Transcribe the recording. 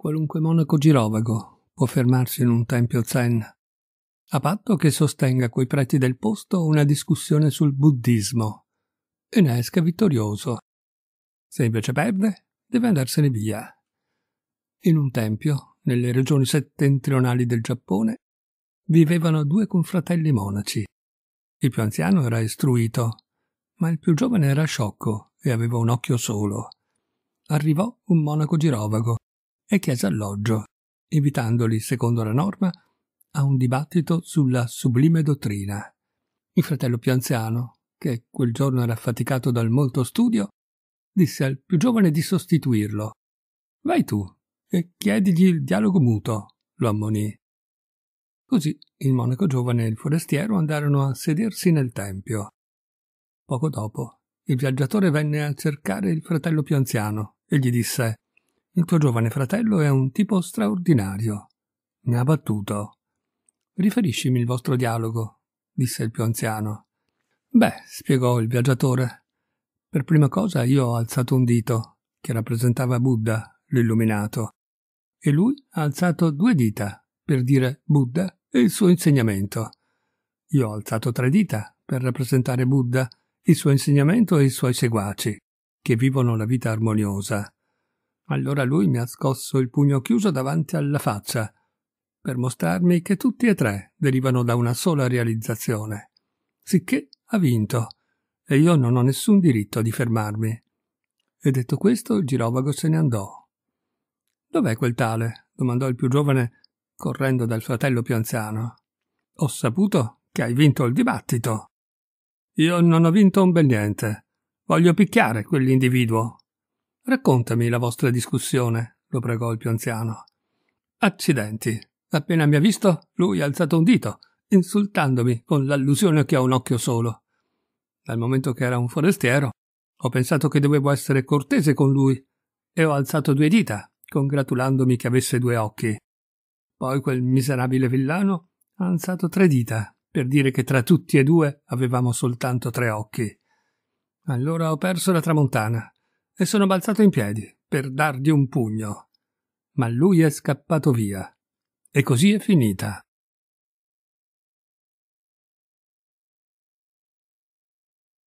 Qualunque monaco girovago può fermarsi in un tempio zen, a patto che sostenga coi preti del posto una discussione sul buddismo e ne esca vittorioso. Se invece perde, deve andarsene via. In un tempio, nelle regioni settentrionali del Giappone, vivevano due confratelli monaci. Il più anziano era istruito, ma il più giovane era sciocco e aveva un occhio solo. Arrivò un monaco girovago e chiese alloggio, invitandoli, secondo la norma, a un dibattito sulla sublime dottrina. Il fratello più anziano, che quel giorno era affaticato dal molto studio, disse al più giovane di sostituirlo. Vai tu e chiedigli il dialogo muto, lo ammonì. Così il monaco giovane e il forestiero andarono a sedersi nel tempio. Poco dopo, il viaggiatore venne a cercare il fratello più anziano e gli disse il tuo giovane fratello è un tipo straordinario. Mi ha battuto. Riferiscimi il vostro dialogo, disse il più anziano. Beh, spiegò il viaggiatore. Per prima cosa io ho alzato un dito, che rappresentava Buddha, l'illuminato, e lui ha alzato due dita, per dire Buddha e il suo insegnamento. Io ho alzato tre dita, per rappresentare Buddha, il suo insegnamento e i suoi seguaci, che vivono la vita armoniosa allora lui mi ha scosso il pugno chiuso davanti alla faccia, per mostrarmi che tutti e tre derivano da una sola realizzazione. Sicché ha vinto, e io non ho nessun diritto di fermarmi. E detto questo, il girovago se ne andò. Dov'è quel tale? domandò il più giovane, correndo dal fratello più anziano. Ho saputo che hai vinto il dibattito. Io non ho vinto un bel niente. Voglio picchiare quell'individuo, Raccontami la vostra discussione, lo pregò il più anziano. Accidenti. Appena mi ha visto, lui ha alzato un dito, insultandomi con l'allusione che ho un occhio solo. Dal momento che era un forestiero, ho pensato che dovevo essere cortese con lui e ho alzato due dita, congratulandomi che avesse due occhi. Poi quel miserabile villano ha alzato tre dita per dire che tra tutti e due avevamo soltanto tre occhi. Allora ho perso la tramontana e sono balzato in piedi per dargli un pugno, ma lui è scappato via. E così è finita.